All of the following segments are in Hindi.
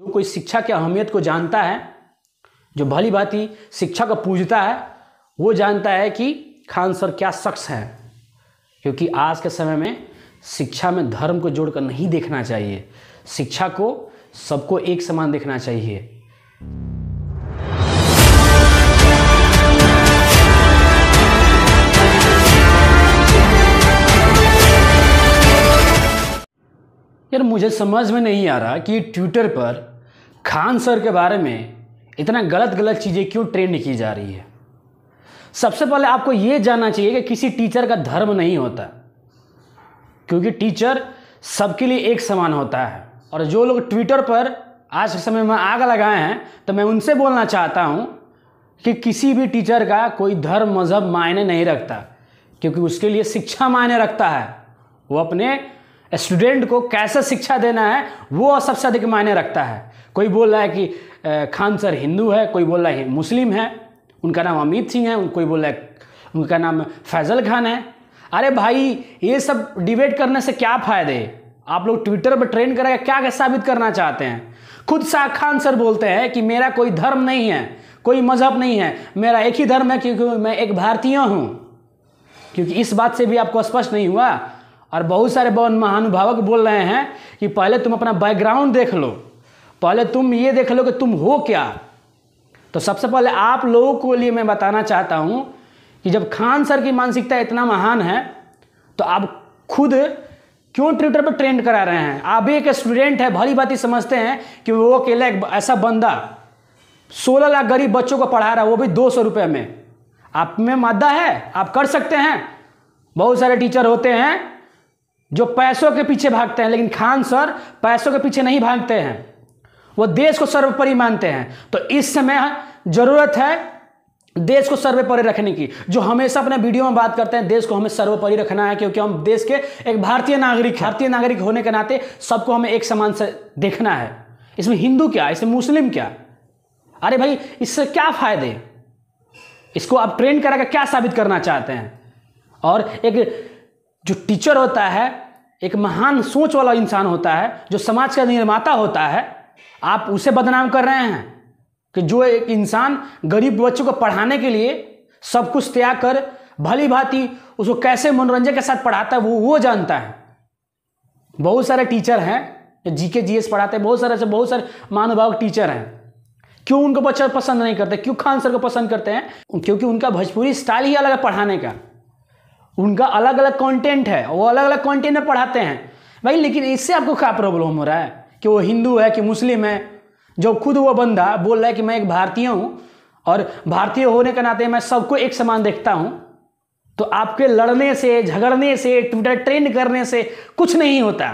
जो कोई शिक्षा की अहमियत को जानता है जो भली भांति शिक्षा को पूजता है वो जानता है कि खान सर क्या शख्स है क्योंकि आज के समय में शिक्षा में धर्म को जोड़कर नहीं देखना चाहिए शिक्षा को सबको एक समान देखना चाहिए यार मुझे समझ में नहीं आ रहा कि ट्विटर पर खान सर के बारे में इतना गलत गलत चीज़ें क्यों ट्रेंड की जा रही है सबसे पहले आपको ये जानना चाहिए कि किसी टीचर का धर्म नहीं होता क्योंकि टीचर सबके लिए एक समान होता है और जो लोग ट्विटर पर आज के समय में आग लगाए हैं तो मैं उनसे बोलना चाहता हूँ कि किसी भी टीचर का कोई धर्म मज़हब मायने नहीं रखता क्योंकि उसके लिए शिक्षा मायने रखता है वो अपने स्टूडेंट को कैसे शिक्षा देना है वो सबसे अधिक मायने रखता है कोई बोल रहा है कि खान सर हिंदू है कोई बोल रहा है मुस्लिम है उनका नाम अमित सिंह है कोई बोल रहा है उनका नाम फैज़ल खान है अरे भाई ये सब डिबेट करने से क्या फ़ायदे आप लोग ट्विटर पर ट्रेंड करेगा क्या क्या साबित करना चाहते हैं खुद शाह खान सर बोलते हैं कि मेरा कोई धर्म नहीं है कोई मजहब नहीं है मेरा एक ही धर्म है क्योंकि मैं एक भारतीय हूँ क्योंकि इस बात से भी आपको स्पष्ट नहीं हुआ और बहुत सारे महानुभावक बोल रहे हैं कि पहले तुम अपना बैकग्राउंड देख लो पहले तुम ये देख लो कि तुम हो क्या तो सबसे पहले आप लोगों को लिए मैं बताना चाहता हूँ कि जब खान सर की मानसिकता इतना महान है तो आप खुद क्यों ट्विटर पर ट्रेंड करा रहे हैं आप एक स्टूडेंट है भली बात ही समझते हैं कि वो अकेला एक ऐसा बंदा सोलह लाख गरीब बच्चों को पढ़ा रहा है वो भी दो सौ रुपये में आप में मादा है आप कर सकते हैं बहुत सारे टीचर होते हैं जो पैसों के पीछे भागते हैं लेकिन खान सर पैसों के पीछे नहीं भागते हैं वो देश को सर्वोपरि मानते हैं तो इस समय जरूरत है देश को सर्वोपरि रखने की जो हमेशा अपने वीडियो में बात करते हैं देश को हमें सर्वोपरि रखना है क्योंकि हम देश के एक भारतीय नागरिक भारतीय नागरिक होने के नाते सबको हमें एक समान से देखना है इसमें हिंदू क्या इसमें मुस्लिम क्या अरे भाई इससे क्या फायदे इसको आप ट्रेन कराकर क्या साबित करना चाहते हैं और एक जो टीचर होता है एक महान सोच वाला इंसान होता है जो समाज का निर्माता होता है आप उसे बदनाम कर रहे हैं कि जो एक इंसान गरीब बच्चों को पढ़ाने के लिए सब कुछ त्याग कर भली भांति उसको कैसे मनोरंजन के साथ पढ़ाता है वो वो जानता है बहुत सारे टीचर हैं जी के जी एस पढ़ाते हैं बहुत सारे ऐसे बहुत सारे महानुभाव टीचर हैं क्यों उनको बच्चा पसंद नहीं करते क्यों खान सर को पसंद करते हैं क्योंकि उनका भोजपुरी स्टाइल ही अलग है पढ़ाने का उनका अलग अलग कंटेंट है वो अलग अलग कंटेंट में पढ़ाते हैं भाई लेकिन इससे आपको क्या प्रॉब्लम हो रहा है कि वो हिंदू है कि मुस्लिम है जो खुद वो बंदा बोल रहा है कि मैं एक भारतीय हूँ और भारतीय होने के नाते मैं सबको एक समान देखता हूँ तो आपके लड़ने से झगड़ने से ट्विटर ट्रेंड करने से कुछ नहीं होता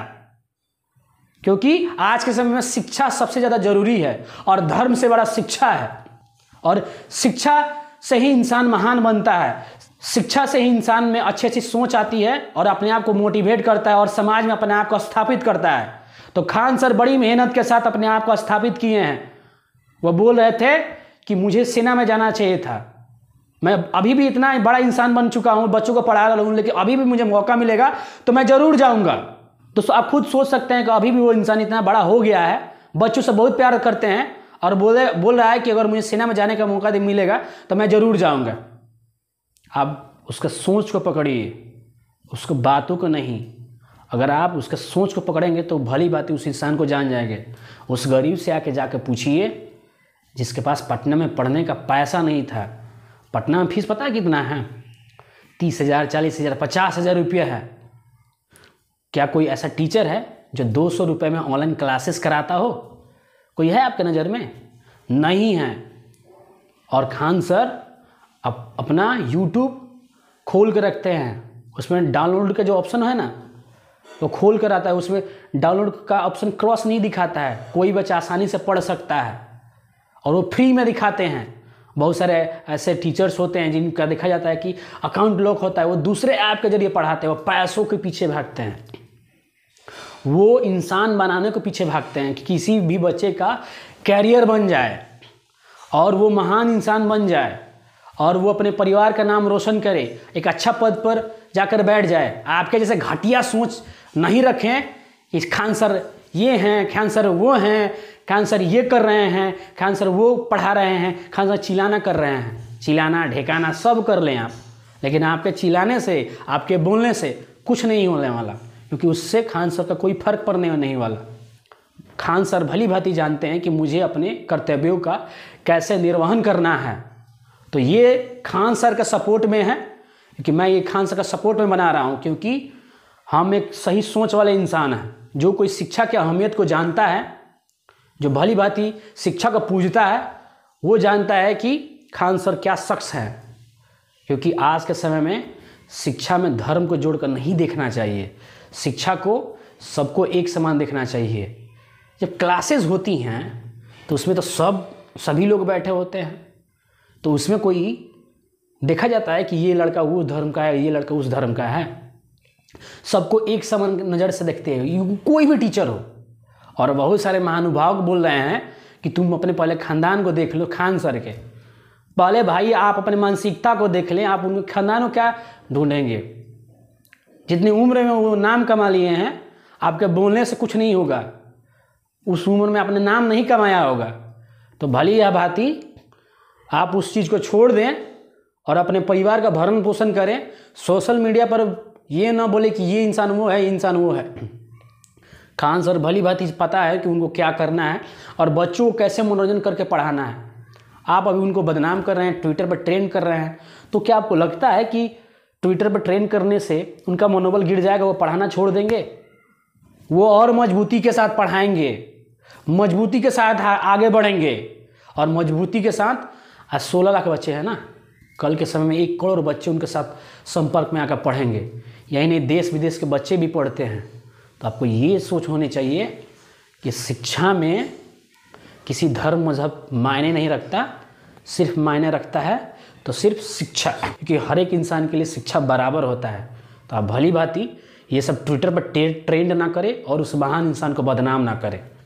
क्योंकि आज के समय में शिक्षा सबसे ज़्यादा जरूरी है और धर्म से बड़ा शिक्षा है और शिक्षा से ही इंसान महान बनता है शिक्षा से ही इंसान में अच्छी अच्छी सोच आती है और अपने आप को मोटिवेट करता है और समाज में अपने आप को स्थापित करता है तो खान सर बड़ी मेहनत के साथ अपने आप को स्थापित किए हैं वह बोल रहे थे कि मुझे सेना में जाना चाहिए था मैं अभी भी इतना बड़ा इंसान बन चुका हूँ बच्चों को पढ़ा रहा हूँ लेकिन अभी भी मुझे मौका मिलेगा तो मैं ज़रूर जाऊँगा तो आप खुद सोच सकते हैं कि अभी भी वो इंसान इतना बड़ा हो गया है बच्चों से बहुत प्यार करते हैं और बोले बोल रहा है कि अगर मुझे सेना में जाने का मौका मिलेगा तो मैं ज़रूर जाऊँगा आप उसका सोच को पकड़िए उसको बातों को नहीं अगर आप उसका सोच को पकड़ेंगे तो भली बात उस इंसान को जान जाएंगे उस गरीब से आके जाके पूछिए जिसके पास पटना में पढ़ने का पैसा नहीं था पटना में फीस पता है कितना है तीस हज़ार चालीस हज़ार पचास हज़ार रुपये है क्या कोई ऐसा टीचर है जो दो सौ रुपये में ऑनलाइन क्लासेस कराता हो कोई है आपके नज़र में नहीं है और खान सर आप अपना यूट्यूब खोल कर रखते हैं उसमें डाउनलोड का जो ऑप्शन है ना वो तो खोल कर आता है उसमें डाउनलोड का ऑप्शन क्रॉस नहीं दिखाता है कोई बच्चा आसानी से पढ़ सकता है और वो फ्री में दिखाते हैं बहुत सारे ऐसे टीचर्स होते हैं जिनका देखा जाता है कि अकाउंट लॉक होता है वो दूसरे ऐप के जरिए पढ़ाते हैं वो पैसों के पीछे भागते हैं वो इंसान बनाने के पीछे भागते हैं कि किसी भी बच्चे का कैरियर बन जाए और वो महान इंसान बन जाए और वो अपने परिवार का नाम रोशन करे एक अच्छा पद पर जाकर बैठ जाए आपके जैसे घटिया सोच नहीं रखें इस खान सर ये हैं खान सर वो हैं खान सर ये कर रहे हैं खान सर वो पढ़ा रहे हैं खान सर चिल्लाना कर रहे हैं चिलाना ढेकाना सब कर लें आप लेकिन आपके चिल्लाने से आपके बोलने से कुछ नहीं होने वाला क्योंकि उससे खान सर का कोई फर्क पड़ने नहीं वाला खान सर भली भांति जानते हैं कि मुझे अपने कर्तव्यों का कैसे निर्वहन करना है तो ये खान सर का सपोर्ट में है कि मैं ये खान सर का सपोर्ट में बना रहा हूँ क्योंकि हम एक सही सोच वाले इंसान हैं जो कोई शिक्षा की अहमियत को जानता है जो भली भांति शिक्षा को पूजता है वो जानता है कि खान सर क्या शख्स है क्योंकि आज के समय में शिक्षा में धर्म को जोड़कर नहीं देखना चाहिए शिक्षा को सबको एक समान देखना चाहिए जब क्लासेस होती हैं तो उसमें तो सब सभी लोग बैठे होते हैं तो उसमें कोई देखा जाता है कि ये लड़का वो धर्म का है ये लड़का उस धर्म का है सबको एक समान नज़र से देखते हैं कोई भी टीचर हो और बहुत सारे महानुभाव बोल रहे हैं कि तुम अपने पहले खानदान को देख लो खान सर के पहले भाई आप अपने मानसिकता को देख लें आप उनके खानदानों क्या ढूंढेंगे जितनी उम्र में वो नाम कमा लिए हैं आपके बोलने से कुछ नहीं होगा उस उम्र में आपने नाम नहीं कमाया होगा तो भली यह भाती आप उस चीज़ को छोड़ दें और अपने परिवार का भरण पोषण करें सोशल मीडिया पर ये ना बोले कि ये इंसान वो है ये इंसान वो है खान सर भली बात पता है कि उनको क्या करना है और बच्चों को कैसे मनोरंजन करके पढ़ाना है आप अभी उनको बदनाम कर रहे हैं ट्विटर पर ट्रेंड कर रहे हैं तो क्या आपको लगता है कि ट्विटर पर ट्रेंड करने से उनका मनोबल गिर जाएगा वो पढ़ाना छोड़ देंगे वो और मजबूती के साथ पढ़ाएंगे मजबूती के साथ आगे बढ़ेंगे और मजबूती के साथ आज सोलह लाख बच्चे हैं ना कल के समय में एक करोड़ बच्चे उनके साथ संपर्क में आकर पढ़ेंगे यही नहीं देश विदेश के बच्चे भी पढ़ते हैं तो आपको ये सोच होनी चाहिए कि शिक्षा में किसी धर्म मजहब मायने नहीं रखता सिर्फ मायने रखता है तो सिर्फ शिक्षा क्योंकि हर एक इंसान के लिए शिक्षा बराबर होता है तो आप भली भांति ये सब ट्विटर पर ट्रेंड ना करें और उस महान इंसान को बदनाम ना करें